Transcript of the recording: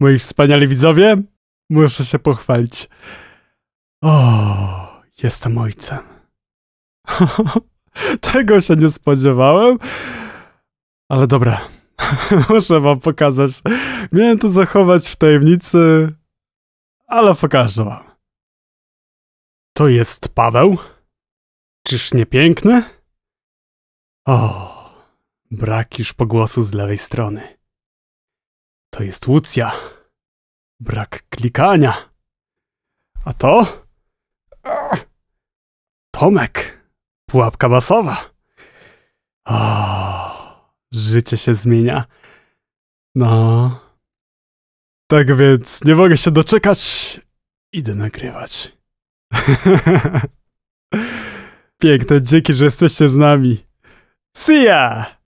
Moi wspaniali widzowie, muszę się pochwalić. O, jestem ojcem. Tego się nie spodziewałem. Ale dobra, muszę wam pokazać. Miałem to zachować w tajemnicy, ale pokażę wam. To jest Paweł. Czyż nie piękny? O, brak już pogłosu z lewej strony. To jest Łucja. Brak klikania. A to? Tomek. Pułapka basowa. O, życie się zmienia. No. Tak więc nie mogę się doczekać. Idę nagrywać. Piękne, dzięki, że jesteście z nami. See ya!